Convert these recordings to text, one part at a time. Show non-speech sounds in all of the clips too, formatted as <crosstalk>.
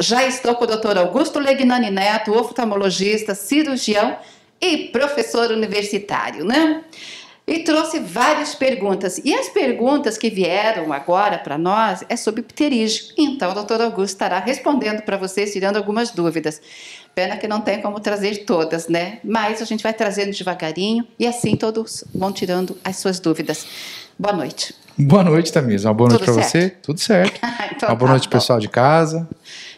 Já estou com o doutor Augusto Legnani Neto, oftalmologista, cirurgião e professor universitário, né? E trouxe várias perguntas. E as perguntas que vieram agora para nós é sobre pterígio. Então, o doutor Augusto estará respondendo para vocês, tirando algumas dúvidas. Pena que não tem como trazer todas, né? Mas a gente vai trazendo devagarinho e assim todos vão tirando as suas dúvidas. Boa noite. Boa noite, Tamisa. Uma boa noite para você. Tudo certo. então, <laughs> uma boa então tá, noite, então. pessoal de casa.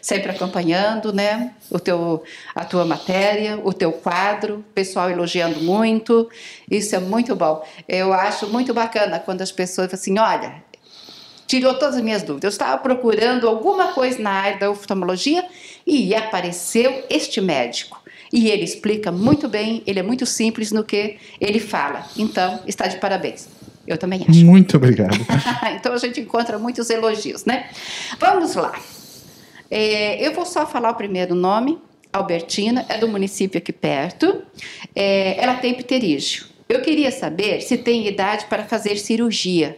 Sempre acompanhando, né? O teu, a tua matéria, o teu quadro, pessoal elogiando muito. Isso é muito bom. Eu acho muito bacana quando as pessoas falam assim: olha, tirou todas as minhas dúvidas. Eu estava procurando alguma coisa na área da oftalmologia e apareceu este médico. E ele explica muito bem, ele é muito simples no que ele fala. Então, está de parabéns. Eu também acho. Muito obrigado. <laughs> então a gente encontra muitos elogios, né? Vamos lá. É, eu vou só falar o primeiro nome, Albertina, é do município aqui perto. É, ela tem pterígio. Eu queria saber se tem idade para fazer cirurgia.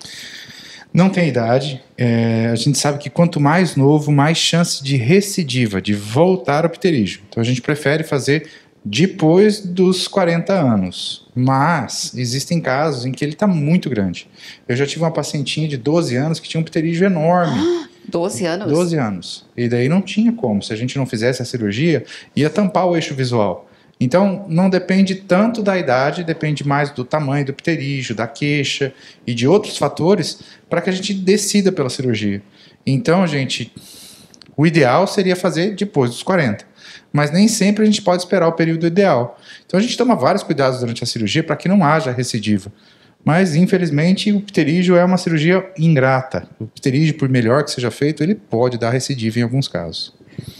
Não tem idade. É, a gente sabe que quanto mais novo, mais chance de recidiva, de voltar ao pterígio. Então a gente prefere fazer depois dos 40 anos. Mas existem casos em que ele está muito grande. Eu já tive uma pacientinha de 12 anos que tinha um pterígio enorme. Ah, <gasps> 12 anos? 12 anos. E daí não tinha como. Se a gente não fizesse a cirurgia, ia tampar o eixo visual. Então, não depende tanto da idade, depende mais do tamanho do pterígio, da queixa e de outros fatores para que a gente decida pela cirurgia. Então, gente, o ideal seria fazer depois dos 40 mas nem sempre a gente pode esperar o período ideal. Então a gente toma vários cuidados durante a cirurgia para que não haja recidiva. Mas, infelizmente, o pterígio é uma cirurgia ingrata. O pterígio, por melhor que seja feito, ele pode dar recidiva em alguns casos.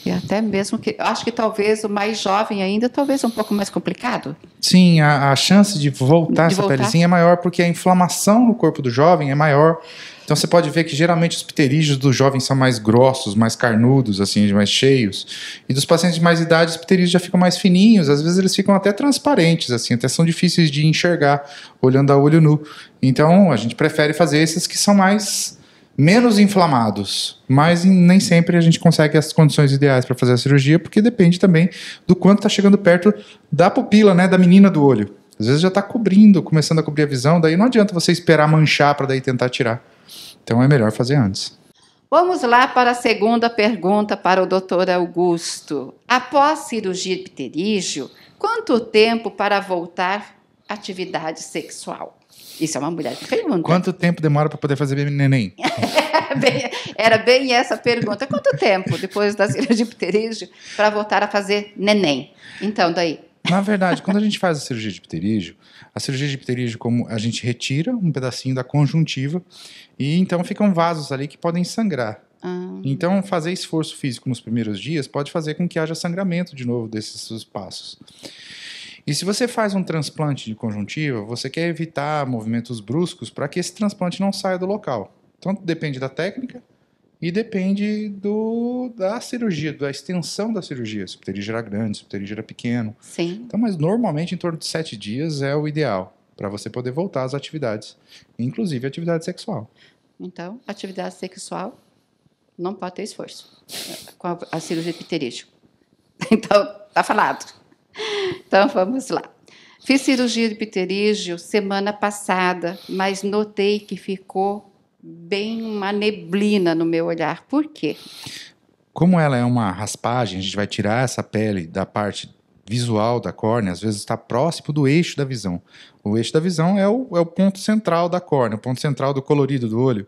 E até mesmo que. Acho que talvez o mais jovem ainda, talvez um pouco mais complicado. Sim, a, a chance de voltar de essa voltar. pelezinha é maior porque a inflamação no corpo do jovem é maior. Então você pode ver que geralmente os pterígios dos jovens são mais grossos, mais carnudos, assim, mais cheios. E dos pacientes de mais idade, os pterígios já ficam mais fininhos, às vezes eles ficam até transparentes, assim, até são difíceis de enxergar olhando a olho nu. Então a gente prefere fazer esses que são mais menos inflamados, mas nem sempre a gente consegue as condições ideais para fazer a cirurgia, porque depende também do quanto está chegando perto da pupila, né, da menina do olho. Às vezes já está cobrindo, começando a cobrir a visão, daí não adianta você esperar manchar para daí tentar tirar. Então é melhor fazer antes. Vamos lá para a segunda pergunta para o Dr. Augusto. Após cirurgia de pterígio, quanto tempo para voltar à atividade sexual? Isso é uma mulher que pergunta. Quanto tempo demora para poder fazer neném? <laughs> bem, era bem essa a pergunta. Quanto tempo depois da cirurgia de pterígio para voltar a fazer neném? Então, daí. Na verdade, quando a gente faz a cirurgia de pterígio, a cirurgia de pterígio, como a gente retira um pedacinho da conjuntiva e então ficam vasos ali que podem sangrar. Ah. Então, fazer esforço físico nos primeiros dias pode fazer com que haja sangramento de novo desses espaços. E se você faz um transplante de conjuntiva, você quer evitar movimentos bruscos para que esse transplante não saia do local. Então depende da técnica e depende do, da cirurgia, da extensão da cirurgia. Se o pterígio era grande, se o pterígio era pequeno. Sim. Então, mas normalmente em torno de sete dias é o ideal para você poder voltar às atividades, inclusive atividade sexual. Então, atividade sexual não pode ter esforço é, com a, a cirurgia pterígio. <laughs> Então, tá falado. Então vamos lá. Fiz cirurgia de pterígio semana passada, mas notei que ficou bem uma neblina no meu olhar. Por quê? Como ela é uma raspagem, a gente vai tirar essa pele da parte visual da córnea, às vezes está próximo do eixo da visão. O eixo da visão é o, é o ponto central da córnea, o ponto central do colorido do olho.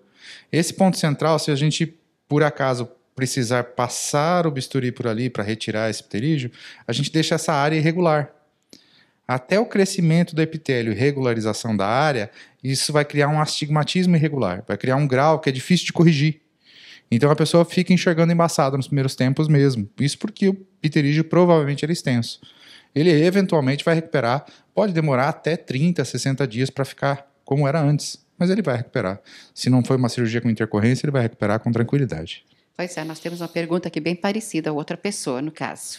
Esse ponto central, se a gente por acaso precisar passar o bisturi por ali para retirar esse pterígio, a gente deixa essa área irregular. Até o crescimento do epitélio e regularização da área, isso vai criar um astigmatismo irregular, vai criar um grau que é difícil de corrigir. Então a pessoa fica enxergando embaçada nos primeiros tempos mesmo. Isso porque o pterígio provavelmente era extenso. Ele eventualmente vai recuperar, pode demorar até 30, 60 dias para ficar como era antes, mas ele vai recuperar. Se não foi uma cirurgia com intercorrência, ele vai recuperar com tranquilidade. Pois é, nós temos uma pergunta aqui bem parecida a outra pessoa, no caso.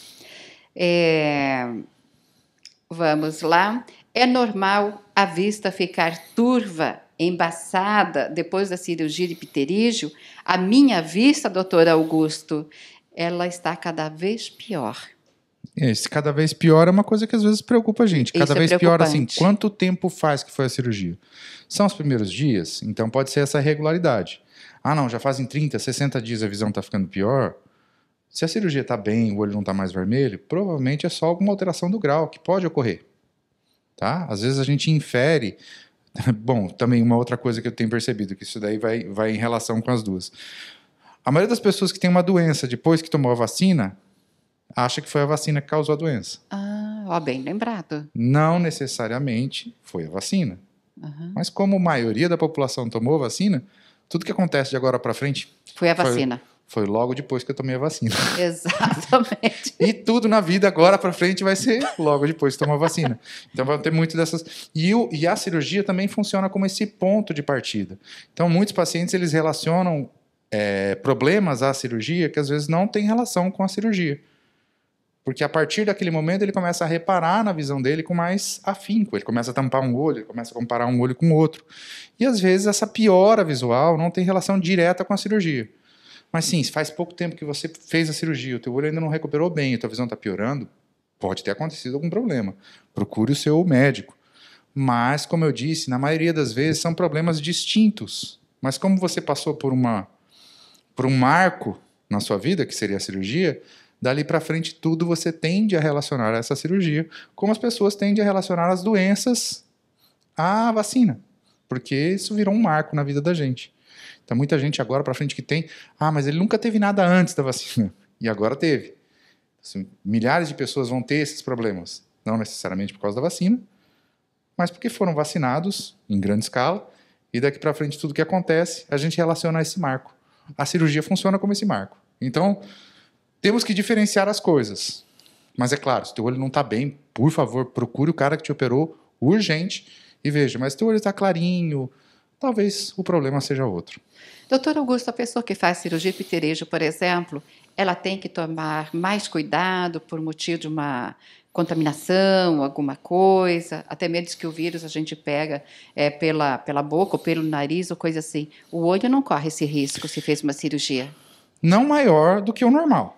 É, vamos lá. É normal a vista ficar turva, embaçada, depois da cirurgia de pterígio? A minha vista, doutor Augusto, ela está cada vez pior. Esse é, cada vez pior é uma coisa que às vezes preocupa a gente. Cada Isso é vez é pior, assim, quanto tempo faz que foi a cirurgia? São os primeiros dias, então pode ser essa regularidade. Ah, não, já fazem 30, 60 dias a visão está ficando pior. Se a cirurgia está bem, o olho não está mais vermelho, provavelmente é só alguma alteração do grau que pode ocorrer. Tá? Às vezes a gente infere. <laughs> Bom, também uma outra coisa que eu tenho percebido, que isso daí vai, vai em relação com as duas. A maioria das pessoas que tem uma doença depois que tomou a vacina acha que foi a vacina que causou a doença. Ah, ó, bem lembrado. Não necessariamente foi a vacina. Uhum. Mas como a maioria da população tomou vacina, tudo que acontece de agora para frente. Foi a vacina. Foi, foi, logo depois que eu tomei a vacina. <laughs> Exatamente. e tudo na vida agora para frente vai ser logo depois que tomar a vacina. Então vai ter muito dessas. E, o, e a cirurgia também funciona como esse ponto de partida. Então muitos pacientes eles relacionam é, problemas à cirurgia que às vezes não tem relação com a cirurgia. Porque a partir daquele momento ele começa a reparar na visão dele com mais afinco, ele começa a tampar um olho, ele começa a comparar um olho com o outro. E às vezes essa piora visual não tem relação direta com a cirurgia. Mas sim, se faz pouco tempo que você fez a cirurgia, o teu olho ainda não recuperou bem, a tua visão está piorando, pode ter acontecido algum problema. Procure o seu médico. Mas, como eu disse, na maioria das vezes são problemas distintos. Mas como você passou por uma por um marco na sua vida, que seria a cirurgia, Dali para frente, tudo você tende a relacionar essa cirurgia, como as pessoas tendem a relacionar as doenças à vacina, porque isso virou um marco na vida da gente. Então, muita gente agora para frente que tem, ah, mas ele nunca teve nada antes da vacina, <laughs> e agora teve. Assim, milhares de pessoas vão ter esses problemas, não necessariamente por causa da vacina, mas porque foram vacinados em grande escala, e daqui para frente tudo que acontece, a gente relaciona a esse marco. A cirurgia funciona como esse marco. Então, temos que diferenciar as coisas. Mas é claro, se teu olho não está bem, por favor, procure o cara que te operou urgente e veja. Mas se teu olho está clarinho, talvez o problema seja outro. Doutor Augusto, a pessoa que faz cirurgia pterejo, por exemplo, ela tem que tomar mais cuidado por motivo de uma contaminação, alguma coisa, até mesmo que o vírus a gente pega é, pela, pela boca ou pelo nariz ou coisa assim. O olho não corre esse risco se fez uma cirurgia? Não maior do que o normal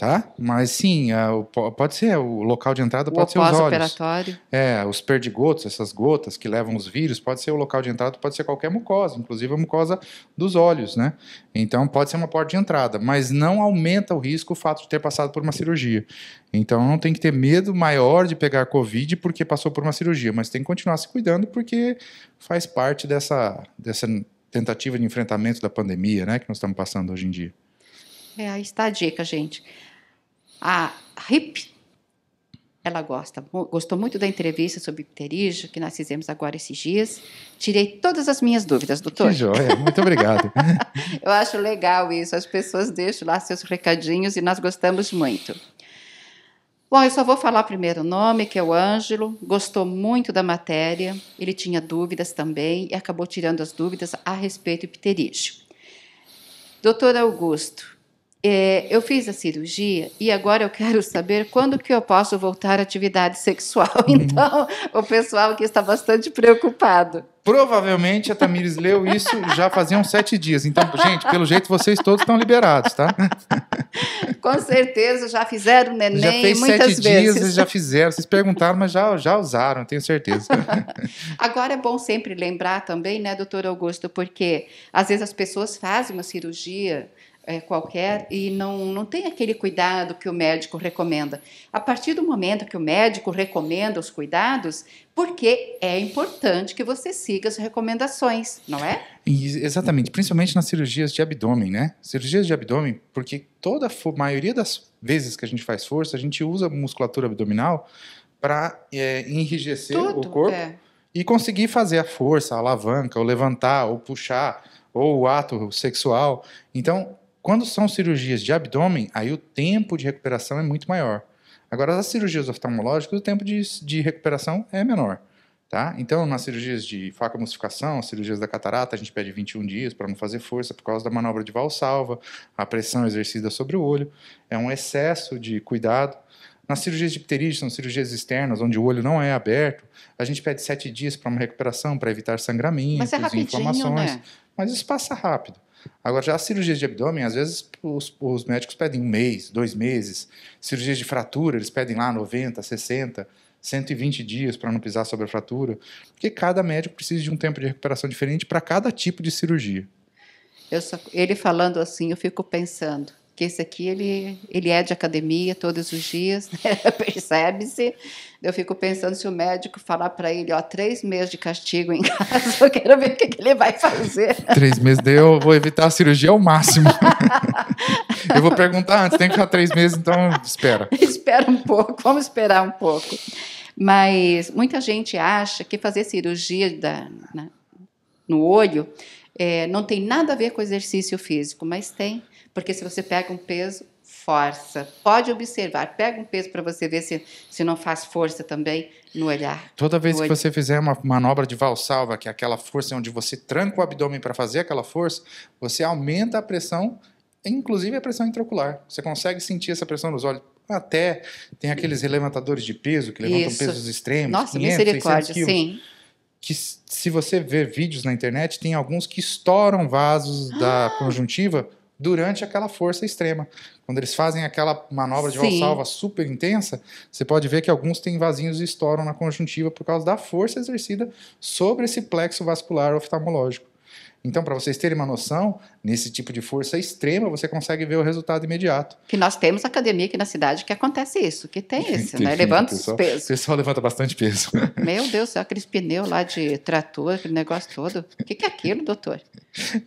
tá? Mas sim, a, é, pode ser o local de entrada, o pode ser os olhos. operatório. É, os perdigotos, essas gotas que levam os vírus, pode ser o local de entrada, pode ser qualquer mucosa, inclusive a mucosa dos olhos, né? Então pode ser uma porta de entrada, mas não aumenta o risco o fato de ter passado por uma cirurgia. Então não tem que ter medo maior de pegar COVID porque passou por uma cirurgia, mas tem que continuar se cuidando porque faz parte dessa dessa tentativa de enfrentamento da pandemia, né, que nós estamos passando hoje em dia. É, aí está a dica, gente. A Rip, ela gosta, gostou muito da entrevista sobre pterígio que nós fizemos agora esses dias. Tirei todas as minhas dúvidas, doutor. Que joia, muito obrigado. <laughs> Eu acho legal isso, as pessoas deixam lá seus recadinhos e nós gostamos muito. Bom, eu só vou falar primeiro o nome, que é o Ângelo. Gostou muito da matéria, ele tinha dúvidas também e acabou tirando as dúvidas a respeito do pterígio. Doutor Augusto, é, eu fiz a cirurgia e agora eu quero saber quando que eu posso voltar à atividade sexual. Uhum. Então, o pessoal aqui está bastante preocupado. Provavelmente a Tamires leu isso já faziam sete dias. Então, gente, pelo jeito vocês todos estão liberados, tá? Com certeza já fizeram neném já fez muitas sete vezes. Dias, já fizeram. Vocês perguntaram, mas já, já usaram, tenho certeza. Agora é bom sempre lembrar também, né, doutor Augusto, porque às vezes as pessoas fazem uma cirurgia é, qualquer e não, não tem aquele cuidado que o médico recomenda. A partir do momento que o médico recomenda os cuidados, porque é importante que você siga as recomendações, não é? exatamente, principalmente nas cirurgias de abdômen, né? Cirurgias de abdômen, porque toda a maioria das vezes que a gente faz força, a gente usa musculatura abdominal para é, enrijecer Tudo, o corpo é. e conseguir fazer a força, a alavanca, ou levantar, ou puxar, ou o ato sexual. Então, quando são cirurgias de abdômen, aí o tempo de recuperação é muito maior. Agora, as cirurgias oftalmológicas, o tempo de, de recuperação é menor. Tá? Então, nas cirurgias de faca mussificação, cirurgias da catarata, a gente pede 21 dias para não fazer força por causa da manobra de valsalva, a pressão exercida sobre o olho, é um excesso de cuidado. Nas cirurgias de pterígio, são cirurgias externas, onde o olho não é aberto, a gente pede 7 dias para uma recuperação, para evitar sangramentos, Mas é inflamações. Né? Mas isso passa rápido. Agora, já as cirurgias de abdômen, às vezes os, os, médicos pedem um mês, dois meses. Cirurgias de fratura, eles pedem lá 90, 60, 120 dias para não pisar sobre a fratura. Porque cada médico precisa de um tempo de recuperação diferente para cada tipo de cirurgia. Só, ele falando assim, eu fico pensando, porque esse aqui ele, ele é de academia todos os dias, <laughs> né? percebe-se. Eu fico pensando se o médico falar para ele, ó, três meses de castigo em <laughs> casa, eu quero ver o que, que ele vai fazer. Três meses, daí eu vou evitar a cirurgia ao máximo. <laughs> eu vou perguntar antes, tem que ficar três meses, então espera. Espera um pouco, vamos esperar um pouco. Mas muita gente acha que fazer cirurgia da, na, no olho é, não tem nada a ver com exercício físico, mas tem. Porque se você pega um peso, força. Pode observar, pega um peso para você ver se, se não faz força também no olhar. Toda vez que olho. você fizer uma manobra de valsalva, que é aquela força onde você tranca o abdômen para fazer aquela força, você aumenta a pressão, inclusive a pressão intraocular. Você consegue sentir essa pressão nos olhos. Até tem aqueles levantadores de peso que levantam Isso. pesos extremos. Nossa, 500, misericórdia, quilos, sim. Que se você ver vídeos na internet, tem alguns que estouram vasos ah. da conjuntiva durante aquela força extrema. Quando eles fazem aquela manobra de valsalva super intensa, você pode ver que alguns têm vasinhos e estouram na conjuntiva por causa da força exercida sobre esse plexo vascular oftalmológico. Então, para vocês terem uma noção, nesse tipo de força extrema, você consegue ver o resultado imediato. Que nós temos academia aqui na cidade que acontece isso, que tem isso, né? Levanta os pesos. O pessoal levanta bastante peso. <laughs> Meu Deus, aqueles pneus lá de trator, aquele negócio todo. O que, que é aquilo, doutor?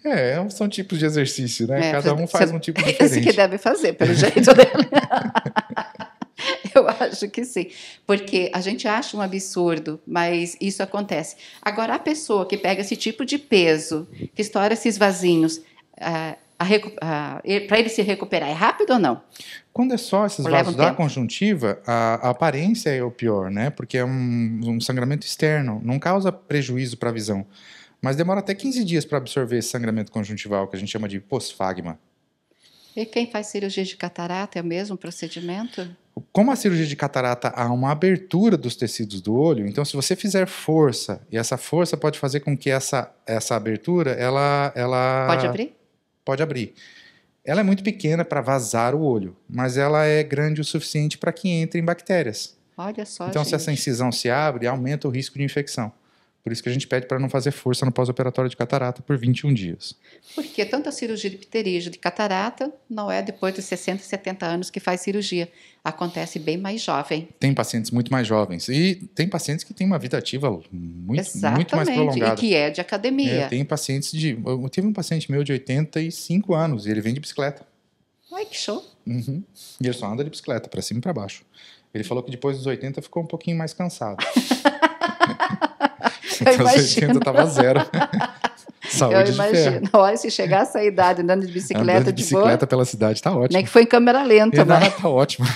É, é são tipos de exercício, né? É, Cada um faz você, um tipo <laughs> é diferente. Esse que deve fazer, pelo jeito dele. Né? <laughs> <laughs> Eu acho que sim, porque a gente acha um absurdo, mas isso acontece. Agora, a pessoa que pega esse tipo de peso, que estoura esses vasinhos, para ele se recuperar é rápido ou não? Quando é só esses vasos um da tempo. conjuntiva, a, a, aparência é o pior, né? Porque é um, um sangramento externo, não causa prejuízo para a visão. Mas demora até 15 dias para absorver esse sangramento conjuntival, que a gente chama de posfagma. E quem faz cirurgia de catarata é o mesmo procedimento? Como a cirurgia de catarata há uma abertura dos tecidos do olho, então se você fizer força, e essa força pode fazer com que essa, essa abertura, ela, ela... Pode abrir? Pode abrir. Ela é muito pequena para vazar o olho, mas ela é grande o suficiente para que entrem bactérias. Olha só, Então gente. se essa incisão se abre, aumenta o risco de infecção. Por isso que a gente pede para não fazer força no pós-operatório de catarata por 21 dias. Porque tanto a cirurgia de pterígio de catarata não é depois dos 60, 70 anos que faz cirurgia. Acontece bem mais jovem. Tem pacientes muito mais jovens. E tem pacientes que têm uma vida ativa muito, Exatamente, muito mais prolongada. E que é de academia. É, tem pacientes de. Eu tive um paciente meu de 85 anos e ele vem de bicicleta. Ai, que show! Uhum. E ele só anda de bicicleta, para cima e para baixo. Ele falou que depois dos 80 ficou um pouquinho mais cansado. <laughs> Então, eu imagino. 80 tava zero. <laughs> Saúde eu imagino. Olha, se chegar essa idade andando de bicicleta andando de, de bicicleta boa, pela cidade, tá ótimo. Nem que foi em câmera lenta, e mas... tá ótimo.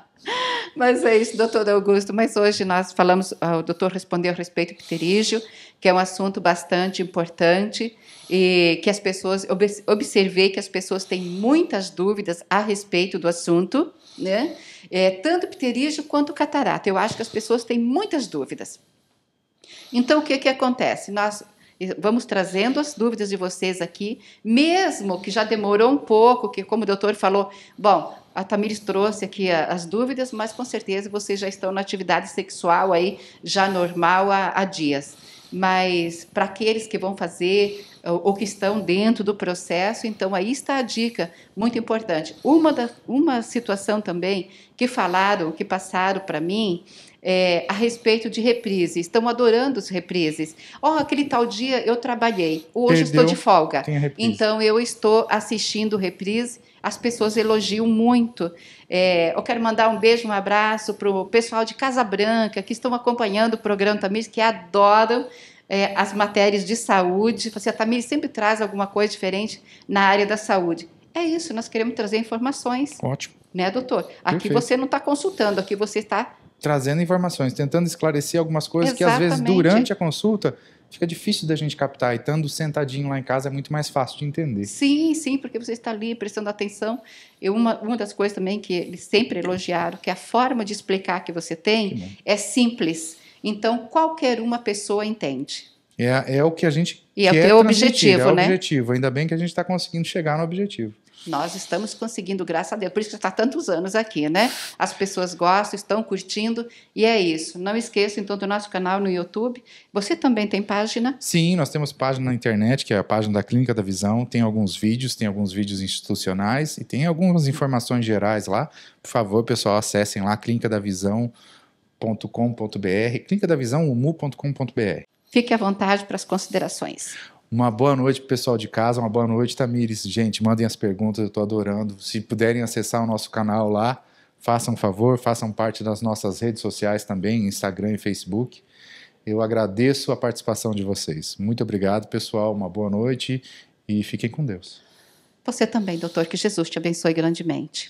<laughs> mas é isso, doutor Augusto. Mas hoje nós falamos, ah, o doutor respondeu a respeito do pterígio, que é um assunto bastante importante e que as pessoas, observei que as pessoas têm muitas dúvidas a respeito do assunto, né? É, tanto pterígio quanto catarata. Eu acho que as pessoas têm muitas dúvidas. Então, o que, que acontece? Nós vamos trazendo as dúvidas de vocês aqui, mesmo que já demorou um pouco, que como o doutor falou, bom, a Tamires trouxe aqui as dúvidas, mas com certeza vocês já estão na atividade sexual aí, já normal há, há dias. Mas para aqueles que vão fazer ou que estão dentro do processo, então aí está a dica muito importante. Uma, da, uma situação também que falaram, que passaram para mim, é, a respeito de reprises, estão adorando os reprises. Oh, aquele tal dia eu trabalhei, hoje Perdeu, estou de folga. Então eu estou assistindo reprise as pessoas elogiam muito. É, eu quero mandar um beijo, um abraço para o pessoal de Casa Branca, que estão acompanhando o programa Tamires, que adoram é, as matérias de saúde. Você, a Tamires sempre traz alguma coisa diferente na área da saúde. É isso, nós queremos trazer informações. Ótimo. Né, doutor? Aqui Perfeito. você não está consultando, aqui você está trazendo informações, tentando esclarecer algumas coisas Exatamente. que às vezes durante a consulta fica difícil da gente captar. E estando sentadinho lá em casa é muito mais fácil de entender. Sim, sim, porque você está ali prestando atenção. E uma, uma das coisas também que eles sempre elogiaram, que é a forma de explicar que você tem que é simples. Então, qualquer uma pessoa entende. É, é o que a gente e quer é o objetivo, é né? objetivo. Ainda bem que a gente está conseguindo chegar no objetivo. Nós estamos conseguindo, graças a Deus. Por isso que está tantos anos aqui, né? As pessoas gostam, estão curtindo e é isso. Não esqueça então do nosso canal no YouTube. Você também tem página? Sim, nós temos página na internet, que é a página da Clínica da Visão. Tem alguns vídeos, tem alguns vídeos institucionais e tem algumas informações gerais lá. Por favor, pessoal, acessem lá clínica da clínica Fique à vontade para as considerações. Uma boa noite pro pessoal de casa, uma boa noite, Tamires. Gente, mandem as perguntas, eu tô adorando. Se puderem acessar o nosso canal lá, façam favor, façam parte das nossas redes sociais também, Instagram e Facebook. Eu agradeço a participação de vocês. Muito obrigado, pessoal. Uma boa noite e fiquem com Deus. Você também, doutor, que Jesus te abençoe grandemente.